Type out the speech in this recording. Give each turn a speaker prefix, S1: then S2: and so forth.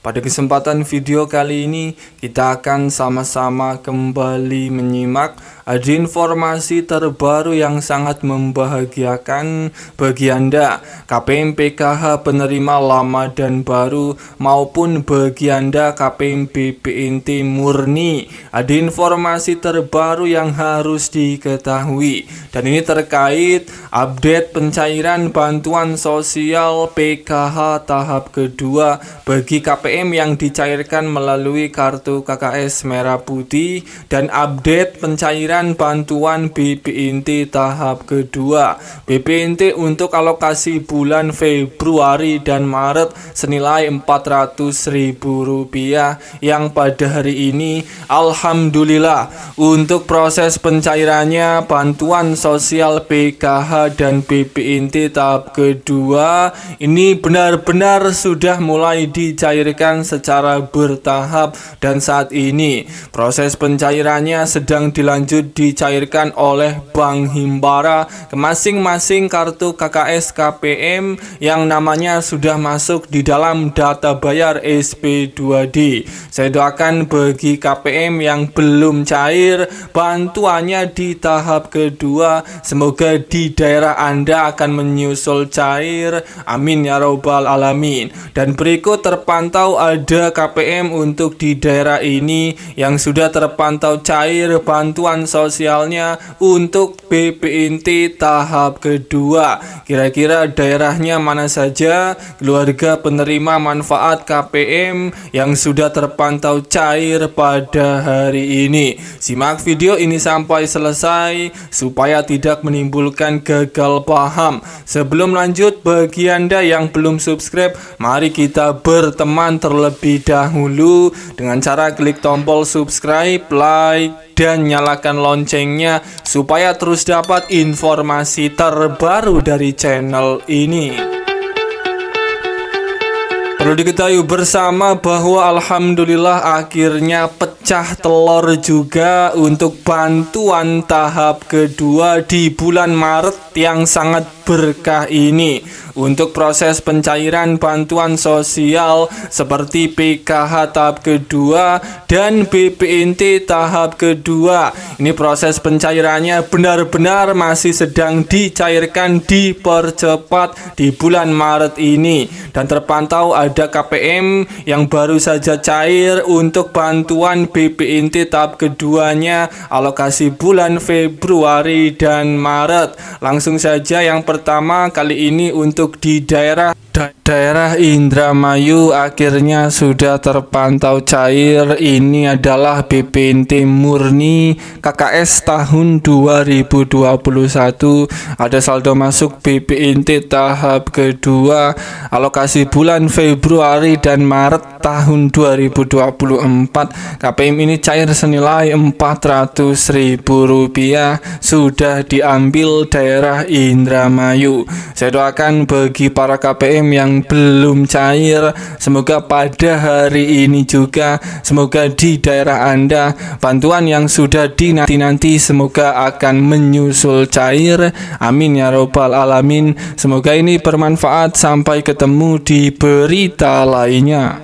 S1: Pada kesempatan video kali ini kita akan sama-sama kembali menyimak ada informasi terbaru yang sangat membahagiakan bagi Anda KPM PKH penerima lama dan baru maupun bagi Anda KPM BPNT murni ada informasi terbaru yang harus diketahui dan ini terkait update pencairan bantuan sosial PKH tahap kedua bagi KPM KPM yang dicairkan melalui kartu KKS Merah Putih dan update pencairan bantuan BPNT tahap kedua. BPNT untuk alokasi bulan Februari dan Maret senilai Rp400.000 yang pada hari ini alhamdulillah untuk proses pencairannya bantuan sosial PKH dan BPNT tahap kedua ini benar-benar sudah mulai dicairkan dicairkan secara bertahap dan saat ini proses pencairannya sedang dilanjut dicairkan oleh Bank Himbara ke masing-masing kartu KKS KPM yang namanya sudah masuk di dalam data bayar SP2D. Saya doakan bagi KPM yang belum cair bantuannya di tahap kedua semoga di daerah Anda akan menyusul cair. Amin ya robbal alamin. Dan berikut terpantau kalau ada KPM untuk di daerah ini yang sudah terpantau cair bantuan sosialnya untuk BPNT tahap kedua. Kira-kira daerahnya mana saja keluarga penerima manfaat KPM yang sudah terpantau cair pada hari ini. Simak video ini sampai selesai supaya tidak menimbulkan gagal paham. Sebelum lanjut bagi Anda yang belum subscribe, mari kita berteman terlebih dahulu dengan cara klik tombol subscribe, like, dan nyalakan loncengnya supaya terus dapat informasi terbaru dari channel ini. Perlu diketahui bersama bahwa alhamdulillah akhirnya pecah telur juga untuk bantuan tahap kedua di bulan Maret yang sangat berkah ini. Untuk proses pencairan bantuan sosial seperti PKH tahap kedua dan BPNT tahap kedua, ini proses pencairannya benar-benar masih sedang dicairkan dipercepat di bulan Maret ini dan terpantau ada KPM yang baru saja cair untuk bantuan BPNT tahap keduanya alokasi bulan Februari dan Maret. Langsung saja yang pertama kali ini untuk untuk di daerah dan Daerah Indramayu akhirnya sudah terpantau cair. Ini adalah BPNT murni KKS tahun 2021. Ada saldo masuk BPNT tahap kedua alokasi bulan Februari dan Maret tahun 2024. KPM ini cair senilai Rp400.000 sudah diambil daerah Indramayu. Saya doakan bagi para KPM yang yang belum cair semoga pada hari ini juga semoga di daerah Anda bantuan yang sudah dinanti-nanti semoga akan menyusul cair amin ya robbal alamin semoga ini bermanfaat sampai ketemu di berita lainnya